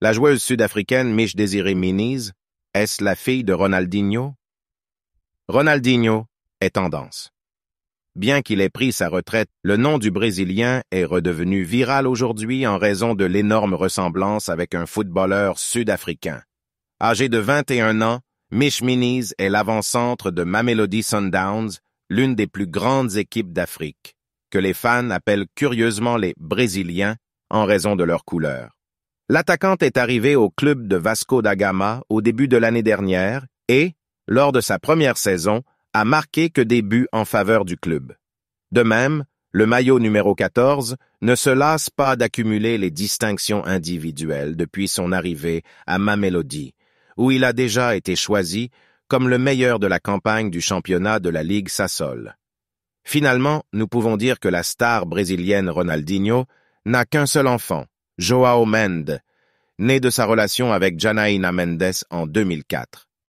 La joueuse sud-africaine Mich Désiré Miniz, est-ce la fille de Ronaldinho? Ronaldinho est tendance. Bien qu'il ait pris sa retraite, le nom du Brésilien est redevenu viral aujourd'hui en raison de l'énorme ressemblance avec un footballeur sud-africain. Âgé de 21 ans, Mich Miniz est l'avant-centre de Mamelody Sundowns, l'une des plus grandes équipes d'Afrique, que les fans appellent curieusement les Brésiliens en raison de leur couleur. L'attaquante est arrivée au club de Vasco da Gama au début de l'année dernière et, lors de sa première saison, a marqué que des buts en faveur du club. De même, le maillot numéro 14 ne se lasse pas d'accumuler les distinctions individuelles depuis son arrivée à Mamelody, où il a déjà été choisi comme le meilleur de la campagne du championnat de la Ligue Sassol. Finalement, nous pouvons dire que la star brésilienne Ronaldinho n'a qu'un seul enfant, Joao Mendes, né de sa relation avec Janaína Mendes en 2004.